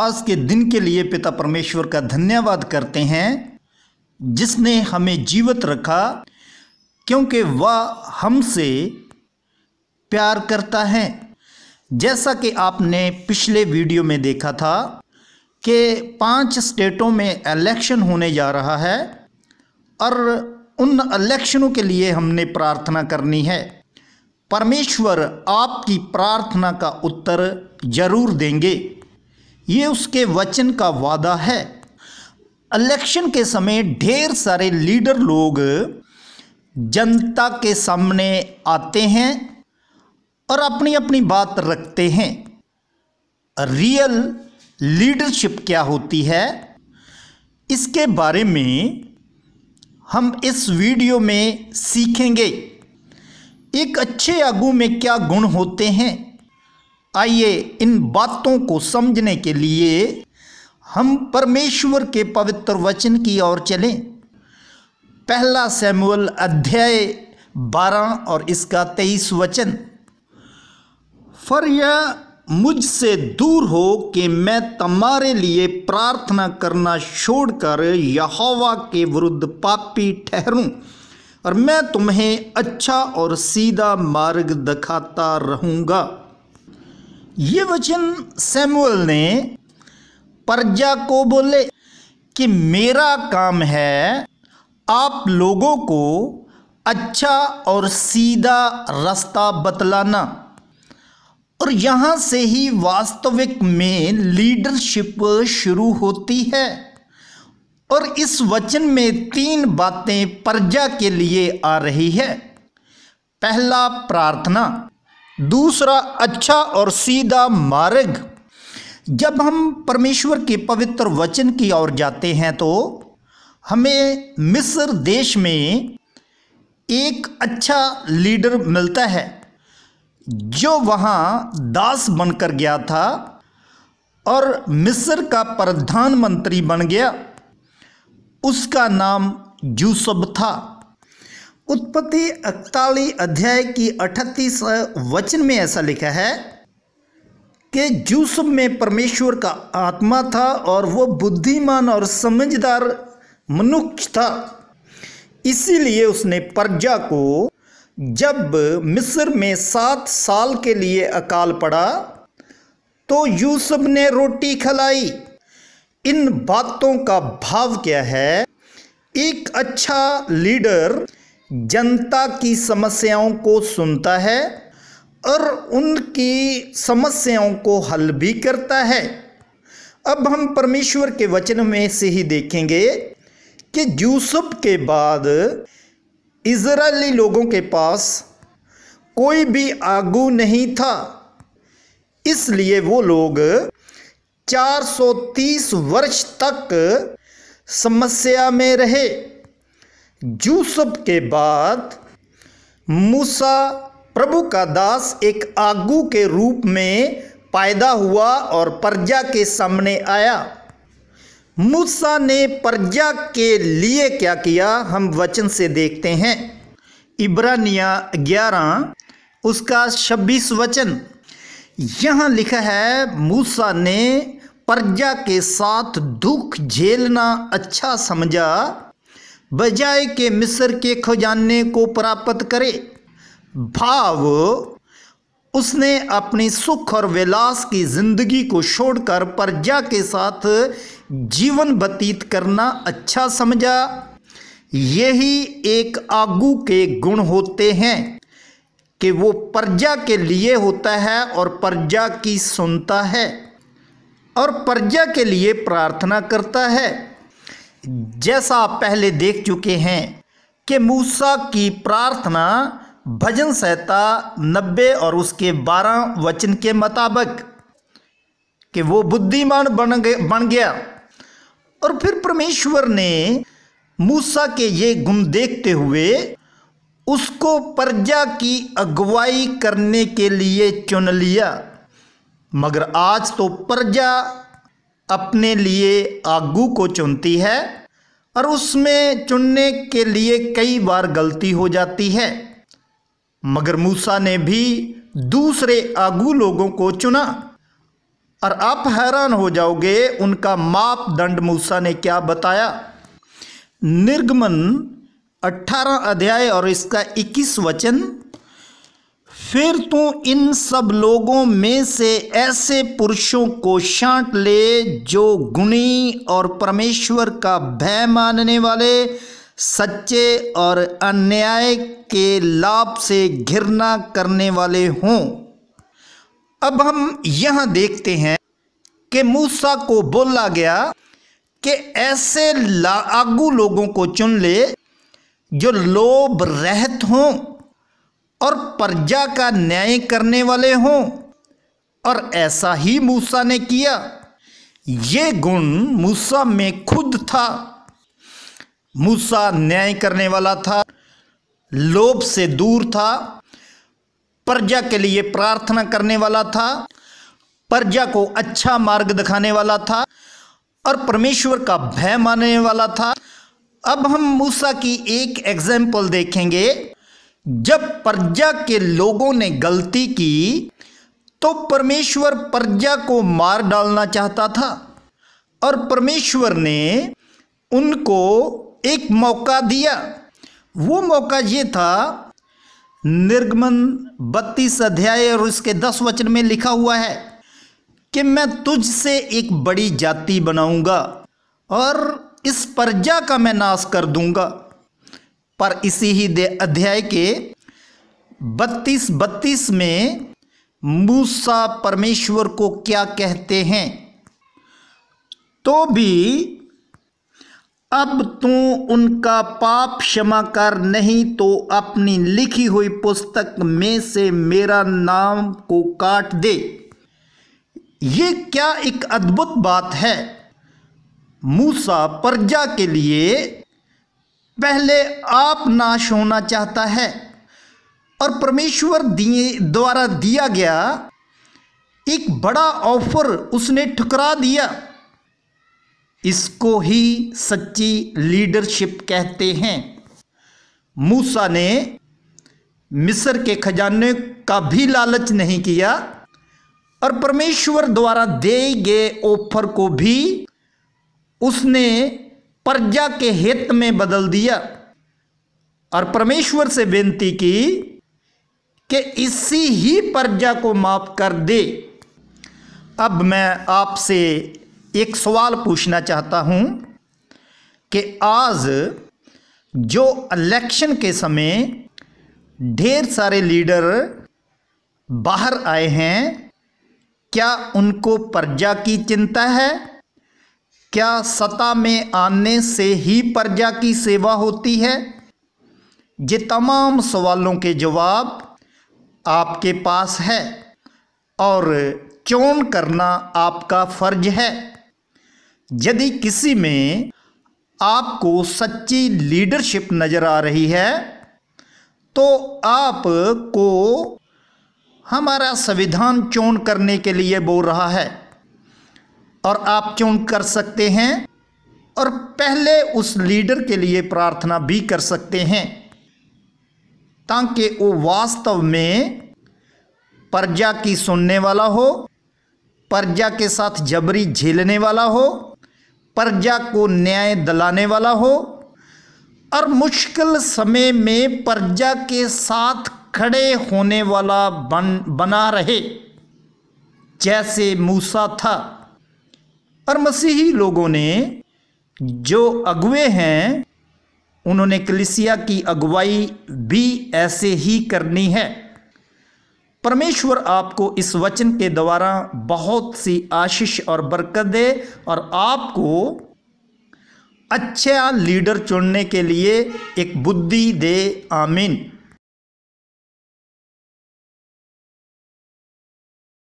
आज के दिन के लिए पिता परमेश्वर का धन्यवाद करते हैं जिसने हमें जीवित रखा क्योंकि वह हमसे प्यार करता है जैसा कि आपने पिछले वीडियो में देखा था कि पांच स्टेटों में इलेक्शन होने जा रहा है और उन इलेक्शनों के लिए हमने प्रार्थना करनी है परमेश्वर आपकी प्रार्थना का उत्तर जरूर देंगे ये उसके वचन का वादा है इलेक्शन के समय ढेर सारे लीडर लोग जनता के सामने आते हैं और अपनी अपनी बात रखते हैं रियल लीडरशिप क्या होती है इसके बारे में हम इस वीडियो में सीखेंगे एक अच्छे आगू में क्या गुण होते हैं आइए इन बातों को समझने के लिए हम परमेश्वर के पवित्र वचन की ओर चलें पहला सैमुअल अध्याय बारह और इसका तेईस वचन फर यह मुझसे दूर हो कि मैं तुम्हारे लिए प्रार्थना करना छोड़कर यहोवा के विरुद्ध पापी ठहरूं और मैं तुम्हें अच्छा और सीधा मार्ग दिखाता रहूँगा ये वचन सैमुअल ने प्रजा को बोले कि मेरा काम है आप लोगों को अच्छा और सीधा रास्ता बतलाना और यहाँ से ही वास्तविक में लीडरशिप शुरू होती है और इस वचन में तीन बातें प्रजा के लिए आ रही है पहला प्रार्थना दूसरा अच्छा और सीधा मार्ग जब हम परमेश्वर के पवित्र वचन की ओर जाते हैं तो हमें मिस्र देश में एक अच्छा लीडर मिलता है जो वहाँ दास बनकर गया था और मिस्र का प्रधानमंत्री बन गया उसका नाम जूसब था उत्पत्ति इकताली अध्याय की अठतीस वचन में ऐसा लिखा है कि यूसुफ में परमेश्वर का आत्मा था और वह बुद्धिमान और समझदार मनुष्य था इसीलिए उसने प्रजा को जब मिस्र में सात साल के लिए अकाल पड़ा तो यूसुफ ने रोटी खिलाई इन बातों का भाव क्या है एक अच्छा लीडर जनता की समस्याओं को सुनता है और उनकी समस्याओं को हल भी करता है अब हम परमेश्वर के वचन में से ही देखेंगे कि यूसुफ के बाद इसराइली लोगों के पास कोई भी आगू नहीं था इसलिए वो लोग 430 वर्ष तक समस्या में रहे जूसफ के बाद मूसा प्रभु का दास एक आगू के रूप में पैदा हुआ और प्रजा के सामने आया मूसा ने प्रजा के लिए क्या किया हम वचन से देखते हैं इब्रानिया ग्यारह उसका छब्बीस वचन यहाँ लिखा है मूसा ने प्रजा के साथ दुख झेलना अच्छा समझा बजाय के मिस्र के खजाने को प्राप्त करे भाव उसने अपनी सुख और विलास की जिंदगी को छोड़कर प्रजा के साथ जीवन व्यतीत करना अच्छा समझा यही एक आगू के गुण होते हैं कि वो प्रजा के लिए होता है और प्रजा की सुनता है और प्रजा के लिए प्रार्थना करता है जैसा पहले देख चुके हैं कि मूसा की प्रार्थना भजन सहता नब्बे और उसके बारह वचन के मुताबिक कि वो बुद्धिमान बन गए बन गया और फिर परमेश्वर ने मूसा के ये गुण देखते हुए उसको प्रजा की अगुवाई करने के लिए चुन लिया मगर आज तो प्रजा अपने लिए आगू को चुनती है और उसमें चुनने के लिए कई बार गलती हो जाती है मगर मूसा ने भी दूसरे आगू लोगों को चुना और आप हैरान हो जाओगे उनका मापदंड मूसा ने क्या बताया निर्गमन 18 अध्याय और इसका 21 वचन फिर तू इन सब लोगों में से ऐसे पुरुषों को छांट ले जो गुणी और परमेश्वर का भय मानने वाले सच्चे और अन्याय के लाभ से घिरना करने वाले हों अब हम यह देखते हैं कि मूसा को बोला गया कि ऐसे लागू लोगों को चुन ले जो लोभ रहत हों और प्रजा का न्याय करने वाले हों और ऐसा ही मूसा ने किया ये गुण मूसा में खुद था मूसा न्याय करने वाला था लोभ से दूर था प्रजा के लिए प्रार्थना करने वाला था प्रजा को अच्छा मार्ग दिखाने वाला था और परमेश्वर का भय मानने वाला था अब हम मूसा की एक एग्जाम्पल देखेंगे जब प्रजा के लोगों ने गलती की तो परमेश्वर प्रजा को मार डालना चाहता था और परमेश्वर ने उनको एक मौका दिया वो मौका ये था निर्गमन बत्तीस अध्याय और उसके दस वचन में लिखा हुआ है कि मैं तुझसे एक बड़ी जाति बनाऊंगा और इस प्रजा का मैं नाश कर दूंगा पर इसी ही अध्याय के बत्तीस बत्तीस में मूसा परमेश्वर को क्या कहते हैं तो भी अब तू उनका पाप क्षमा कर नहीं तो अपनी लिखी हुई पुस्तक में से मेरा नाम को काट दे ये क्या एक अद्भुत बात है मूसा प्रजा के लिए पहले आप नाश होना चाहता है और परमेश्वर दिए द्वारा दिया गया एक बड़ा ऑफर उसने ठुकरा दिया इसको ही सच्ची लीडरशिप कहते हैं मूसा ने मिस्र के खजाने का भी लालच नहीं किया और परमेश्वर द्वारा दिए गए ऑफर को भी उसने प्रजा के हित में बदल दिया और परमेश्वर से बेनती की कि इसी ही प्रजा को माफ कर दे अब मैं आपसे एक सवाल पूछना चाहता हूं कि आज जो इलेक्शन के समय ढेर सारे लीडर बाहर आए हैं क्या उनको प्रजा की चिंता है क्या सत्ता में आने से ही प्रजा की सेवा होती है ये तमाम सवालों के जवाब आपके पास है और चोन करना आपका फर्ज है यदि किसी में आपको सच्ची लीडरशिप नज़र आ रही है तो आपको हमारा संविधान चोन करने के लिए बोल रहा है और आप क्यों कर सकते हैं और पहले उस लीडर के लिए प्रार्थना भी कर सकते हैं ताकि वो वास्तव में प्रजा की सुनने वाला हो प्रजा के साथ जबरी झेलने वाला हो प्रजा को न्याय दिलाने वाला हो और मुश्किल समय में प्रजा के साथ खड़े होने वाला बन बना रहे जैसे मूसा था और मसीही लोगों ने जो अगुए हैं उन्होंने कलिसिया की अगुवाई भी ऐसे ही करनी है परमेश्वर आपको इस वचन के द्वारा बहुत सी आशीष और बरकत दे और आपको अच्छा लीडर चुनने के लिए एक बुद्धि दे आमीन